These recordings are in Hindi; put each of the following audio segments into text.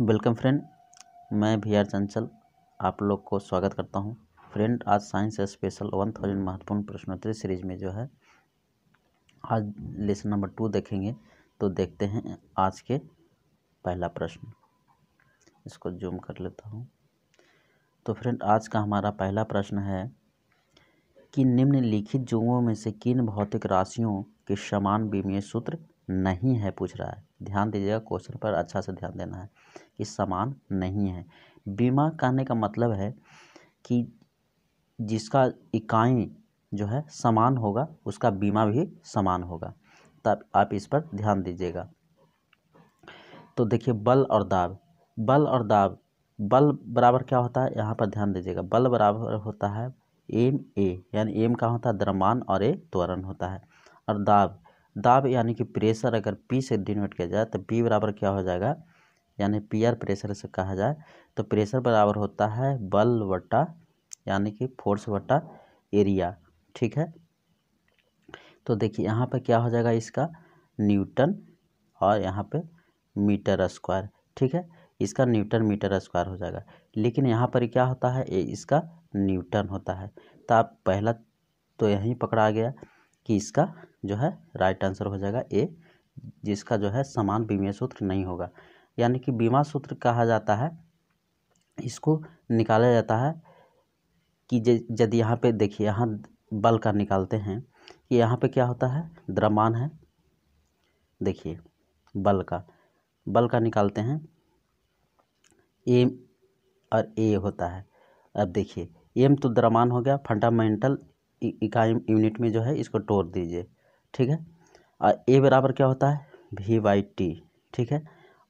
वेलकम फ्रेंड मैं भी आर चंचल आप लोग को स्वागत करता हूं फ्रेंड आज साइंस स्पेशल वन थाउजेंड महत्वपूर्ण प्रश्नोत्तरी सीरीज में जो है आज लेसन नंबर टू देखेंगे तो देखते हैं आज के पहला प्रश्न इसको जूम कर लेता हूं तो फ्रेंड आज का हमारा पहला प्रश्न है कि निम्नलिखित जुगों में से किन भौतिक राशियों के समान विमीय सूत्र नहीं है पूछ रहा है ध्यान दीजिएगा क्वेश्चन पर अच्छा से ध्यान देना है कि समान नहीं है बीमा कहने का मतलब है कि जिसका इकाई जो है समान होगा उसका बीमा भी समान होगा तब आप इस पर ध्यान दीजिएगा तो देखिए बल और दाब बल और दाब बल बराबर क्या होता है यहाँ पर ध्यान दीजिएगा बल बराबर होता है एम ए यानी एम का होता है द्रमान और ए त्वरण होता है और दाब दाब यानी कि प्रेशर अगर पी से डिनोट किया जाए तो पी बराबर क्या हो जाएगा यानी पी आर प्रेशर से कहा जाए तो प्रेशर बराबर होता है बल वटा यानी कि फोर्स वटा एरिया ठीक है तो देखिए यहाँ पर क्या हो जाएगा इसका न्यूटन और यहाँ पे मीटर स्क्वायर ठीक है इसका न्यूटन मीटर स्क्वायर हो जाएगा लेकिन यहाँ पर क्या होता है इसका न्यूटन होता है तो आप पहला तो यहीं पकड़ा गया कि इसका जो है राइट आंसर हो जाएगा ए जिसका जो है समान बीमा सूत्र नहीं होगा यानी कि बीमा सूत्र कहा जाता है इसको निकाला जाता है कि यदि यहाँ पे देखिए यहाँ बल का निकालते हैं कि यहाँ पे क्या होता है द्रमान है देखिए बल का बल का निकालते हैं एम और ए होता है अब देखिए एम तो द्रमान हो गया फंडामेंटल इकाई यूनिट में जो है इसको तोड़ दीजिए ठीक है और ए बराबर क्या होता है भी बाई टी ठीक है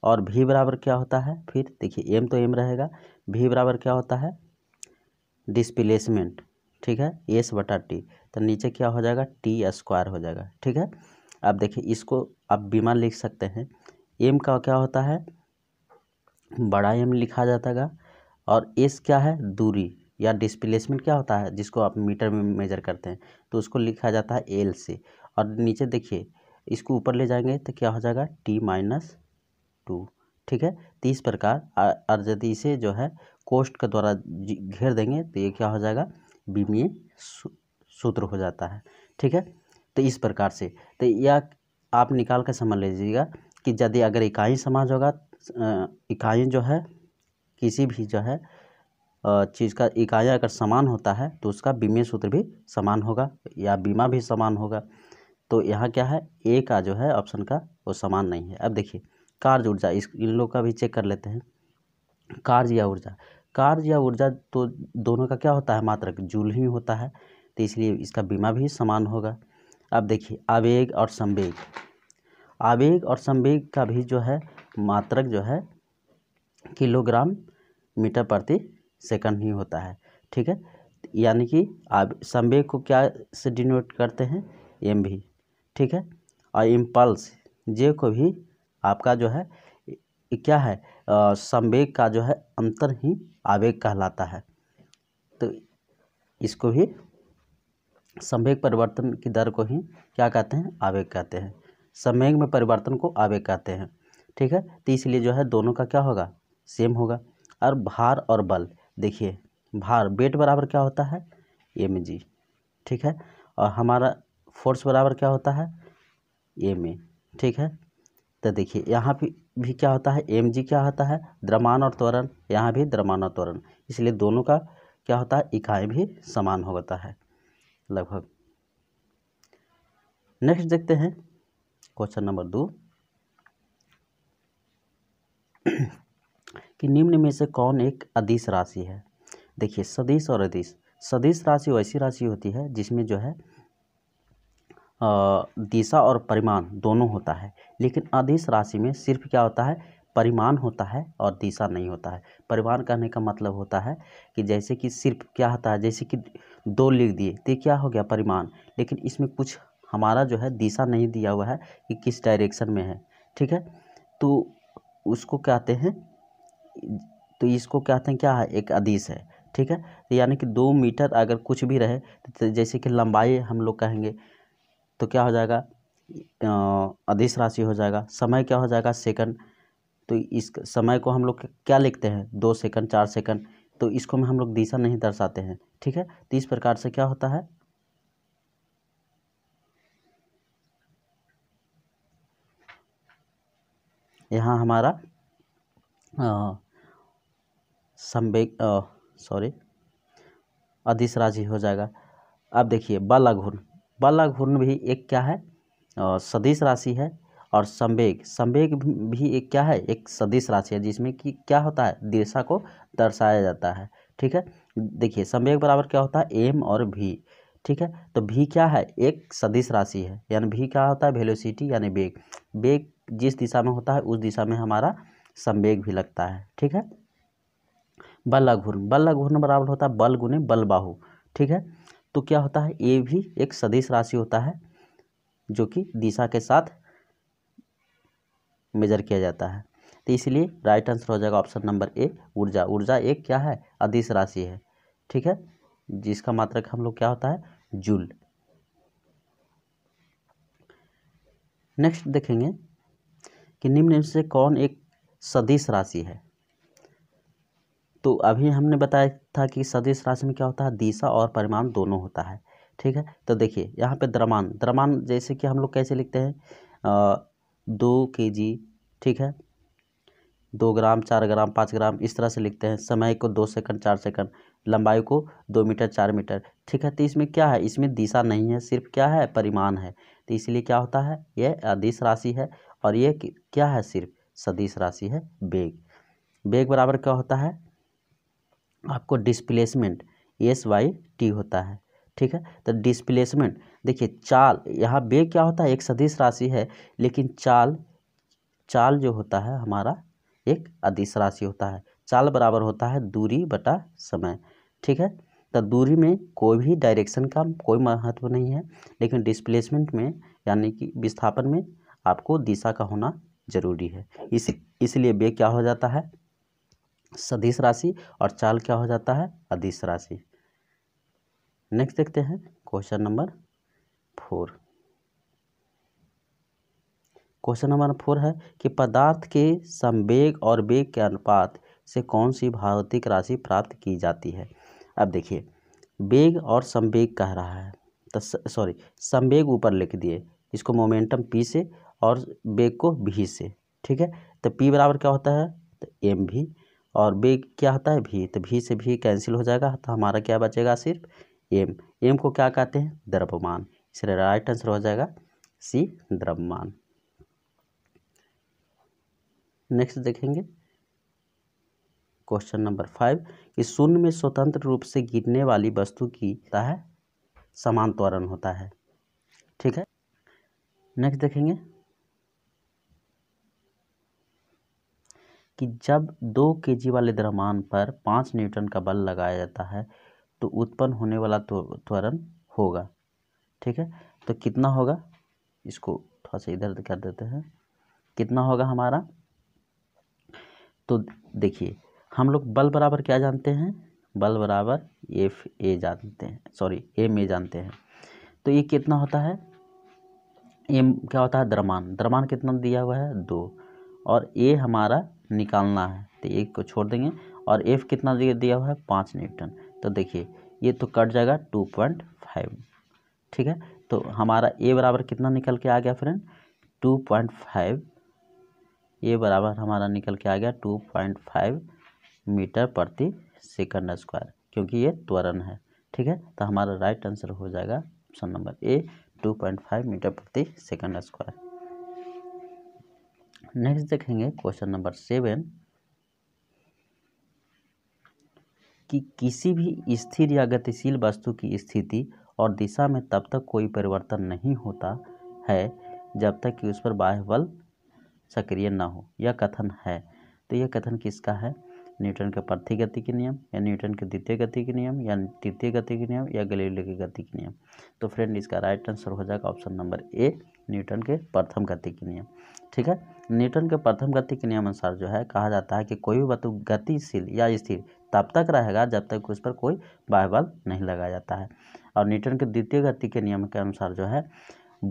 और भी बराबर क्या होता है फिर देखिए एम तो एम रहेगा भी बराबर क्या होता है डिस्प्लेसमेंट ठीक है एस बटा टी तो नीचे क्या हो जाएगा टी स्क्वायर हो जाएगा ठीक है अब देखिए इसको आप बीमा लिख सकते हैं एम का क्या होता है बड़ा एम लिखा जाता है और एस क्या है दूरी या डिस्प्लेसमेंट क्या होता है जिसको आप मीटर में मेजर करते हैं तो उसको लिखा जाता है एल से और नीचे देखिए इसको ऊपर ले जाएंगे तो क्या हो जाएगा टी माइनस टू ठीक है तो इस प्रकार और यदि इसे जो है कोष्ट के द्वारा घेर देंगे तो ये क्या हो जाएगा बीमीय सूत्र हो जाता है ठीक है तो इस प्रकार से तो यह आप निकाल कर समझ लीजिएगा कि यदि अगर इकाई समाज होगा इकाई जो है किसी भी जो है चीज़ का इकाई अगर समान होता है तो उसका बीमे सूत्र भी समान होगा या बीमा भी समान होगा तो यहाँ क्या है ए का जो है ऑप्शन का वो समान नहीं है अब देखिए कार्य ऊर्जा इस इन लोग का भी चेक कर लेते हैं कार्य या ऊर्जा कार्य या ऊर्जा तो दोनों का क्या होता है मात्र जूल ही होता है तो इसलिए इसका बीमा भी समान होगा अब देखिए आवेग और संवेग आवेग और संवेग का भी जो है मात्रक जो है किलोग्राम मीटर प्रति सेकंड ही होता है ठीक है यानी कि आवे संवेग को क्या से डिनोट करते हैं एम भी ठीक है और इम्पल्स जे को भी आपका जो है क्या है संवेग का जो है अंतर ही आवेग कहलाता है तो इसको भी संवेग परिवर्तन की दर को ही क्या कहते हैं आवेग कहते हैं संवेग में परिवर्तन को आवेग कहते हैं ठीक है तो इसलिए जो है दोनों का क्या होगा सेम होगा और भार और बल देखिए भार वेट बराबर क्या होता है एम जी ठीक है और हमारा फोर्स बराबर क्या होता है एम ए ठीक है तो देखिए यहाँ पे भी क्या होता है एम जी क्या होता है द्रमान और त्वरण यहाँ भी द्रमान और त्वरण इसलिए दोनों का क्या होता है इकाई भी समान होता है लगभग नेक्स्ट देखते हैं क्वेश्चन नंबर दो कि निम्न में से कौन एक अदिश राशि है देखिए सदिश और अदिश सदिश राशि वैसी राशि होती है जिसमें जो है दिशा और परिमाण दोनों होता है लेकिन अदिश राशि में सिर्फ क्या होता है परिमाण होता है और दिशा नहीं होता है परिमाण कहने का मतलब होता है कि जैसे कि सिर्फ क्या होता है जैसे कि दो लिख दिए तो क्या हो गया परिमाण लेकिन इसमें कुछ हमारा जो है दिशा नहीं दिया हुआ है कि किस डायरेक्शन में है ठीक है तो उसको कहते हैं तो इसको कहते हैं क्या है एक अदिश है ठीक है तो यानी कि दो मीटर अगर कुछ भी रहे तो जैसे कि लंबाई हम लोग कहेंगे तो क्या हो जाएगा अधिस राशि हो जाएगा समय क्या हो जाएगा सेकंड तो इस समय को हम लोग क्या लिखते हैं दो सेकंड चार सेकंड तो इसको में हम लोग दिशा नहीं दर्शाते हैं ठीक है तो इस प्रकार से क्या होता है यहाँ हमारा संवेग सॉरी अधिस राशि हो जाएगा अब देखिए बल अघुन बल्लाघूर्ण भी एक क्या है सदिश राशि है और संवेग संवेग भी एक क्या है एक सदिश राशि है जिसमें कि क्या होता है दिशा को दर्शाया जाता है ठीक है देखिए संवेग बराबर क्या होता है एम और भी ठीक है तो भी क्या है एक सदिश राशि है यानी भी क्या होता है वेलोसिटी यानी वेग वेग जिस दिशा में होता है उस दिशा में हमारा संवेग भी लगता है ठीक है बल अघूर्ण बल अघूर्ण बराबर होता है बल गुने बल बाहु ठीक है तो क्या होता है ए भी एक सदिश राशि होता है जो कि दिशा के साथ मेजर किया जाता है तो इसलिए राइट आंसर हो जाएगा ऑप्शन नंबर ए ऊर्जा ऊर्जा एक क्या है अधिस राशि है ठीक है जिसका मात्रक हम लोग क्या होता है जूल नेक्स्ट देखेंगे कि निम्न से कौन एक सदिश राशि है तो अभी हमने बताया था कि सदिश राशि में क्या होता है दिशा और परिमाण दोनों होता है ठीक है तो देखिए यहाँ पे द्रमान द्रमान जैसे कि हम लोग कैसे लिखते हैं दो के जी ठीक है दो ग्राम चार ग्राम पाँच ग्राम इस तरह से लिखते हैं समय को दो सेकंड चार सेकंड लंबाई को दो मीटर चार मीटर ठीक है तो इसमें क्या है इसमें दिशा नहीं है सिर्फ क्या है परिमाण है तो इसलिए क्या होता है ये अधिस राशि है और ये क्या है सिर्फ सदिश राशि है बेग बेग बराबर क्या होता है आपको डिस्प्लेसमेंट एस वाई टी होता है ठीक है तो डिस्प्लेसमेंट देखिए चाल यहाँ बे क्या होता है एक सदिश राशि है लेकिन चाल चाल जो होता है हमारा एक अदिश राशि होता है चाल बराबर होता है दूरी बटा समय ठीक है तो दूरी में कोई भी डायरेक्शन का कोई महत्व नहीं है लेकिन डिस्प्लेसमेंट में यानी कि विस्थापन में आपको दिशा का होना जरूरी है इस इसलिए बे क्या हो जाता है सदिश राशि और चाल क्या हो जाता है अधिस राशि नेक्स्ट देखते हैं question number four question number four है कि पदार्थ के संवेग और वेग के अनुपात से कौन सी भौतिक राशि प्राप्त की जाती है अब देखिए वेग और संवेग कह रहा है तो सॉरी संवेग ऊपर लिख दिए इसको मोमेंटम पी से और वेग को भी से ठीक है तो पी बराबर क्या होता है तो एम भी और बे क्या होता है भी तो भी से भी कैंसिल हो जाएगा तो हमारा क्या बचेगा सिर्फ एम एम को क्या कहते हैं द्रव्यमान इसलिए राइट आंसर हो जाएगा सी द्रव्यमान नेक्स्ट देखेंगे क्वेश्चन नंबर फाइव कि शून्य में स्वतंत्र रूप से गिरने वाली वस्तु की होता है समान त्वरण होता है ठीक है नेक्स्ट देखेंगे कि जब दो जी वाले द्रव्यमान पर पाँच न्यूटन का बल लगाया जाता है तो उत्पन्न होने वाला त्वरण होगा ठीक है तो कितना होगा इसको थोड़ा सा इधर कर देते हैं कितना होगा हमारा तो देखिए हम लोग बल बराबर क्या जानते हैं बल बराबर एफ ए जानते हैं सॉरी एम ए जानते हैं तो ये कितना होता है एम क्या होता है द्रमान द्रमान कितना दिया हुआ है दो और ए हमारा निकालना है तो एक को छोड़ देंगे और एफ कितना दिया हुआ है पाँच न्यूटन तो देखिए ये तो कट जाएगा टू पॉइंट फाइव ठीक है तो हमारा ए बराबर कितना निकल के आ गया friend two point five A बराबर हमारा निकल के आ गया टू पॉइंट फाइव मीटर प्रति सेकंड स्क्वायर क्योंकि ये त्वरण है ठीक है तो हमारा राइट आंसर हो जाएगा option number A two point five metre प्रति सेकंड स्क्वायर नेक्स्ट देखेंगे क्वेश्चन नंबर सेवन कि किसी भी स्थिर या गतिशील वस्तु की स्थिति और दिशा में तब तक कोई परिवर्तन नहीं होता है जब तक कि उस पर बाह्य बल सक्रिय न हो यह कथन है तो यह कथन किसका है न्यूटन के प्रथी गति के नियम या न्यूटन के द्वितीय गति के नियम या तृतीय गति के नियम या गलीलियो के गति के नियम तो फ्रेंड इसका राइट आंसर हो जाएगा ऑप्शन नंबर ए न्यूटन के प्रथम गति के नियम ठीक है न्यूटन के प्रथम गति के नियम अनुसार जो है कहा जाता है कि कोई भी वस्तु गतिशील या स्थिर तब तक रहेगा जब तक उस पर कोई बाह्य बल नहीं लगाया जाता है और न्यूटन के द्वितीय गति के नियम के अनुसार जो है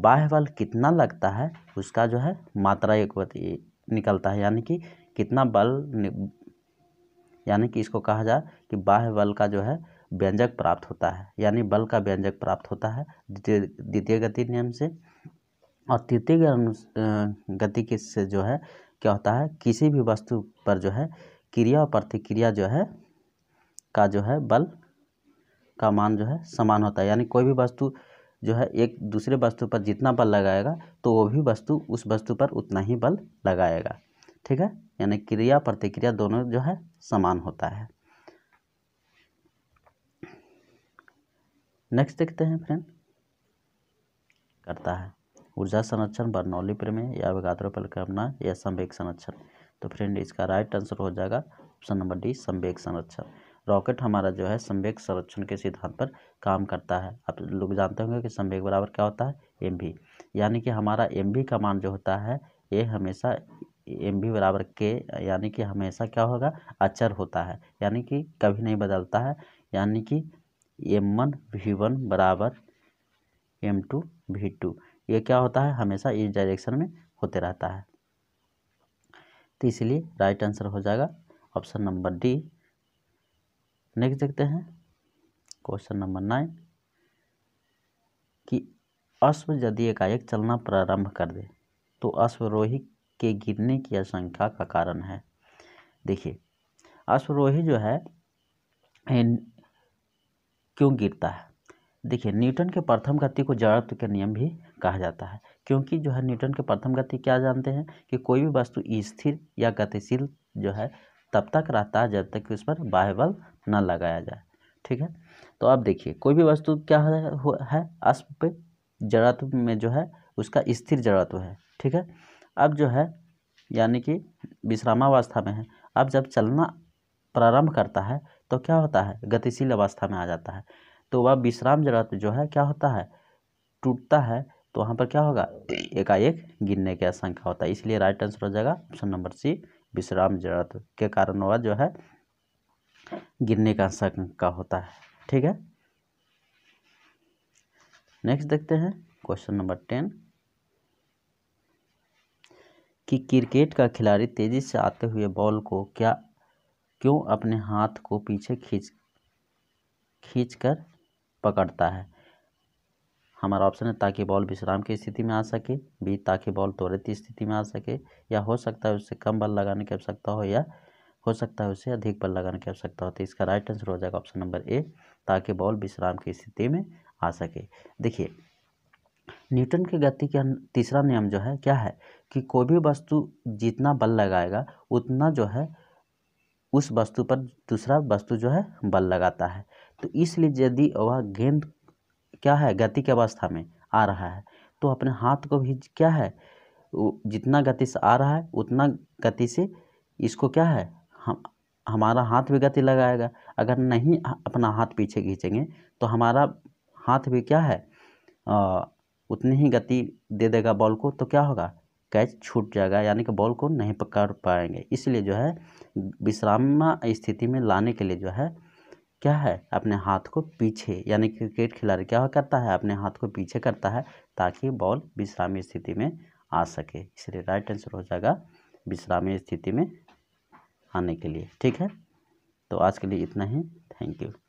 बाह्य बल कितना लगता है उसका जो है मात्रा एक निकलता है यानी कि कितना बल यानी कि इसको कहा जाए कि बाह्य बल का जो है व्यंजक प्राप्त होता है यानी बल का व्यंजक प्राप्त होता है द्वितीय गति नियम से और तृतीय के गति के से जो है क्या होता है किसी भी वस्तु पर जो है क्रिया और प्रतिक्रिया जो है का जो है बल का मान जो है समान होता है यानी कोई भी वस्तु जो है एक दूसरे वस्तु पर जितना बल लगाएगा तो वो भी वस्तु उस वस्तु पर उतना ही बल लगाएगा ठीक है यानी क्रिया प्रतिक्रिया दोनों जो है समान होता है नेक्स्ट देखते हैं फ्रेंड करता है ऊर्जा संरक्षण बर्नौली प्रमेय या अवगात्र परिकल्पना या संवेग संरक्षण तो फ्रेंड इसका राइट आंसर हो जाएगा ऑप्शन नंबर डी संवेग संरक्षण रॉकेट हमारा जो है संवेग संरक्षण के सिद्धांत पर काम करता है आप लोग जानते होंगे कि संवेग बराबर क्या होता है एम यानी कि हमारा एम का मान जो होता है ये हमेशा एम बी बराबर के यानी कि हमेशा क्या होगा अचर होता है यानी कि कभी नहीं बदलता है यानी कि एम वन वी वन बराबर एम टू वी टू ये क्या होता है हमेशा इस डायरेक्शन में होते रहता है तो इसलिए राइट आंसर हो जाएगा ऑप्शन नंबर डी नेक्स्ट देखते हैं क्वेश्चन नंबर नाइन कि अश्व यदि एकाएक चलना प्रारंभ कर दे तो अश्वरोही के गिरने की आशंका का कारण है देखिए अश्वरोही जो है क्यों गिरता है देखिए न्यूटन के प्रथम गति को जड़त्व के नियम भी कहा जाता है क्योंकि जो है न्यूटन के प्रथम गति क्या जानते हैं कि कोई भी वस्तु स्थिर या गतिशील जो है तब तक रहता है जब तक कि उस पर बाह्य बल न लगाया जाए ठीक है तो अब देखिए कोई भी वस्तु क्या है, अस्प पे जड़त्व में जो है उसका स्थिर जड़त्व है ठीक है अब जो है यानी कि विश्रामावस्था में है अब जब चलना प्रारंभ करता है तो क्या होता है गतिशील अवस्था में आ जाता है तो वह विश्राम जड़त्व जो है क्या होता है टूटता है तो वहाँ पर क्या होगा एकाएक गिरने की आशंका होता है इसलिए राइट आंसर हो जाएगा ऑप्शन नंबर सी विश्राम जड़त्व के कारण वह जो है गिरने का आशंका होता है ठीक है नेक्स्ट देखते हैं क्वेश्चन नंबर टेन कि क्रिकेट का खिलाड़ी तेजी से आते हुए बॉल को क्या क्यों अपने हाथ को पीछे खींच खींच कर पकड़ता है हमारा ऑप्शन है ताकि बॉल विश्राम की स्थिति में आ सके बी ताकि बॉल त्वरित स्थिति में आ सके या हो सकता है उससे कम बल लगाने की आवश्यकता हो या हो सकता है उससे अधिक बल लगाने की आवश्यकता हो तो इसका राइट आंसर हो जाएगा ऑप्शन नंबर ए ताकि बॉल विश्राम की स्थिति में आ सके देखिए न्यूटन के गति का तीसरा नियम जो है क्या है कि कोई भी वस्तु जितना बल लगाएगा उतना जो है उस वस्तु पर दूसरा वस्तु जो है बल लगाता है तो इसलिए यदि वह गेंद क्या है गति की अवस्था में आ रहा है तो अपने हाथ को भी क्या है जितना गति से आ रहा है उतना गति से इसको क्या है हम हमारा हाथ भी गति लगाएगा अगर नहीं अपना हाथ पीछे खींचेंगे तो हमारा हाथ भी क्या है आ, उतनी ही गति दे देगा बॉल को तो क्या होगा कैच छूट जाएगा यानी कि बॉल को नहीं पकड़ पाएंगे इसलिए जो है विश्राम स्थिति में लाने के लिए जो है क्या है अपने हाथ को पीछे यानी क्रिकेट खिलाड़ी क्या करता है अपने हाथ को पीछे करता है ताकि बॉल विश्रामी स्थिति में आ सके इसलिए राइट आंसर हो जाएगा विश्रामी स्थिति में आने के लिए ठीक है तो आज के लिए इतना ही थैंक यू